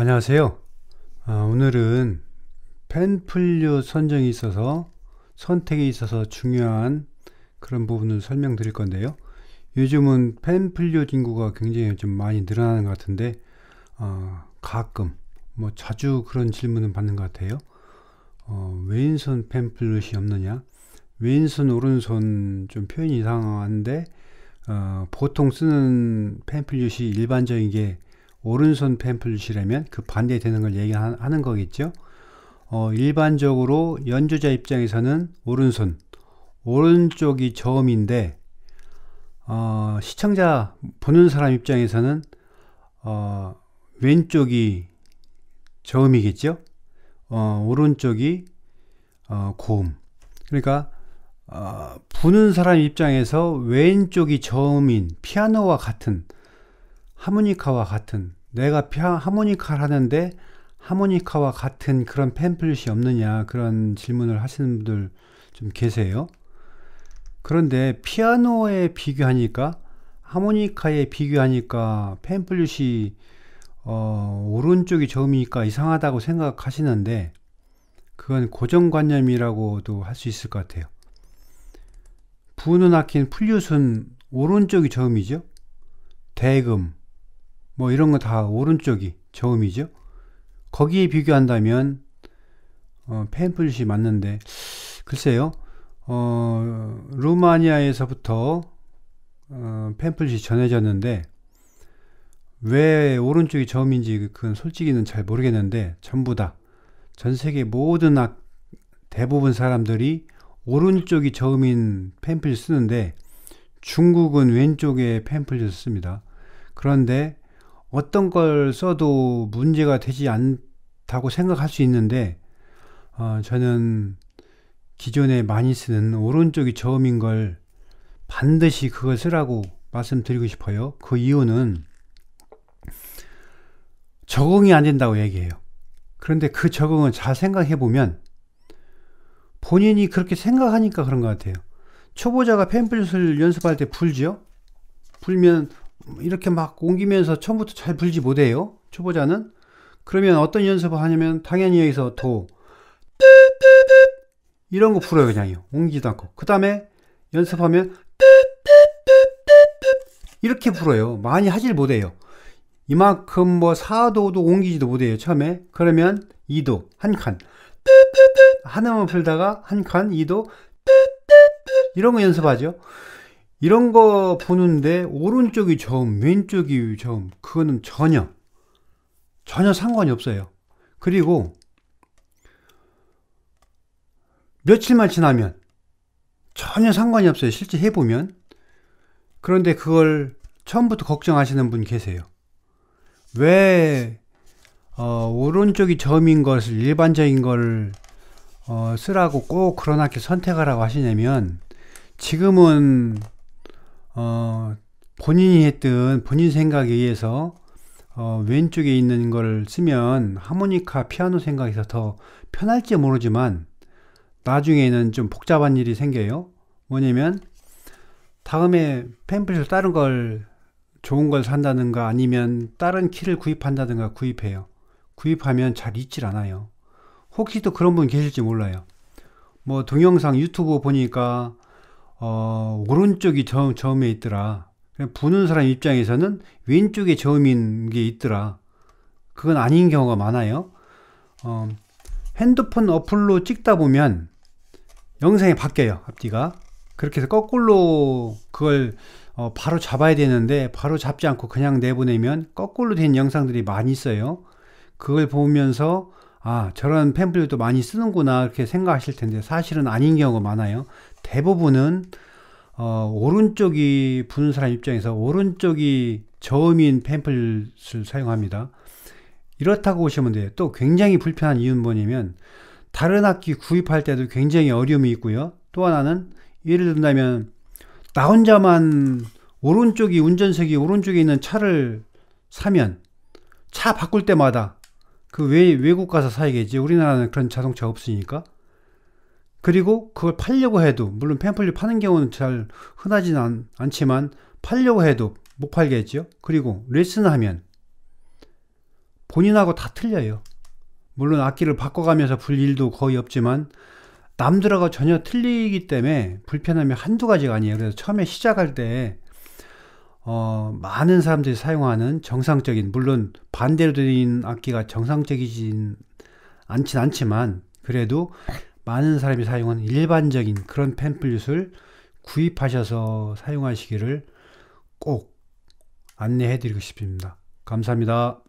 안녕하세요. 아, 오늘은 펜플류 선정이 있어서 선택에 있어서 중요한 그런 부분을 설명드릴 건데요. 요즘은 펜플류 인구가 굉장히 좀 많이 늘어나는 것 같은데 어, 가끔 뭐 자주 그런 질문을 받는 것 같아요. 어, 왼손 펜플룻이 없느냐? 왼손 오른손 좀 표현이 이상한데 어, 보통 쓰는 펜플룻이 일반적인 게 오른손 펜풀시라면 그 반대 되는 걸 얘기하는 거겠죠. 어, 일반적으로 연주자 입장에서는 오른손, 오른쪽이 저음인데 어, 시청자 보는 사람 입장에서는 어, 왼쪽이 저음이겠죠. 어, 오른쪽이 어, 고음. 그러니까 어, 부는 사람 입장에서 왼쪽이 저음인 피아노와 같은 하모니카와 같은 내가 피아 하모니카를 하는데 하모니카와 같은 그런 팸플릿이 없느냐 그런 질문을 하시는 분들 좀 계세요. 그런데 피아노에 비교하니까 하모니카에 비교하니까 팸플릿이 어, 오른쪽이 저음이니까 이상하다고 생각하시는데 그건 고정관념이라고도 할 수 있을 것 같아요. 부는 악기인 플룻은 오른쪽이 저음이죠. 대금, 뭐 이런 거 다 오른쪽이 저음이죠. 거기에 비교한다면 어, 펜플릿이 맞는데 글쎄요. 어, 루마니아에서부터 어, 펜플릿이 전해졌는데 왜 오른쪽이 저음인지 그건 솔직히는 잘 모르겠는데 전부 다전 세계 모든 악 대부분 사람들이 오른쪽이 저음인 펜플릿 쓰는데 중국은 왼쪽에 펜플릿을 씁니다. 그런데 어떤 걸 써도 문제가 되지 않다고 생각할 수 있는데 어, 저는 기존에 많이 쓰는 오른쪽이 저음인 걸 반드시 그걸 쓰라고 말씀드리고 싶어요. 그 이유는 적응이 안 된다고 얘기해요. 그런데 그 적응을 잘 생각해 보면 본인이 그렇게 생각하니까 그런 것 같아요. 초보자가 펜플릿을 연습할 때불지요 풀면 이렇게 막 옮기면서 처음부터 잘 불지 못해요. 초보자는. 그러면 어떤 연습을 하냐면 당연히 여기서 도 이런 거 풀어요 그냥요. 옮기지도 않고. 그 다음에 연습하면 이렇게 불어요 많이 하질 못해요. 이만큼 뭐 4도도 옮기지도 못해요. 처음에. 그러면 2도 한 칸. 하나만 풀다가 한 칸, 2도 이런 거 연습하죠. 이런 거 보는데 오른쪽이 저음, 왼쪽이 저음 그거는 전혀 전혀 상관이 없어요. 그리고 며칠만 지나면 전혀 상관이 없어요. 실제 해보면 그런데 그걸 처음부터 걱정하시는 분 계세요. 왜 어, 오른쪽이 점인 것을 일반적인 걸 어, 쓰라고 꼭 그런 학교 선택하라고 하시냐면 지금은 어, 본인이 했던 본인 생각에 의해서 어, 왼쪽에 있는 걸 쓰면 하모니카 피아노 생각에서 더 편할지 모르지만 나중에는 좀 복잡한 일이 생겨요. 뭐냐면 다음에 펜플릿을 다른 걸 좋은 걸 산다든가 아니면 다른 키를 구입한다든가 구입해요. 구입하면 잘 잊질 않아요. 혹시 또 그런 분 계실지 몰라요. 뭐 동영상 유튜브 보니까 어, 오른쪽이 저음, 저음에 있더라. 부는 사람 입장에서는 왼쪽에 저음인 게 있더라. 그건 아닌 경우가 많아요. 어, 핸드폰 어플로 찍다 보면 영상이 바뀌어요. 앞뒤가. 그렇게 해서 거꾸로 그걸 어, 바로 잡아야 되는데 바로 잡지 않고 그냥 내보내면 거꾸로 된 영상들이 많이 있어요. 그걸 보면서 아, 저런 팸플릿도 많이 쓰는구나, 이렇게 생각하실 텐데, 사실은 아닌 경우가 많아요. 대부분은, 어, 오른쪽이 부는 사람 입장에서 오른쪽이 저음인 팸플릿을 사용합니다. 이렇다고 보시면 돼요. 또 굉장히 불편한 이유는 뭐냐면, 다른 악기 구입할 때도 굉장히 어려움이 있고요. 또 하나는, 예를 든다면, 나 혼자만 오른쪽이 운전석이 오른쪽에 있는 차를 사면, 차 바꿀 때마다 그 외, 외국 가서 사야겠지. 우리나라는 그런 자동차 없으니까. 그리고 그걸 팔려고 해도, 물론 팸플릿 파는 경우는 잘 흔하진 않, 않지만, 팔려고 해도 못 팔겠죠. 그리고 레슨 하면 본인하고 다 틀려요. 물론 악기를 바꿔가면서 불 일도 거의 없지만, 남들하고 전혀 틀리기 때문에 불편함이 한두 가지가 아니에요. 그래서 처음에 시작할 때 어, 많은 사람들이 사용하는 정상적인, 물론 반대로 들린 악기가 정상적이진 않진 않지만, 그래도 많은 사람이 사용하는 일반적인 그런 팸플릿을 구입하셔서 사용하시기를 꼭 안내해 드리고 싶습니다. 감사합니다.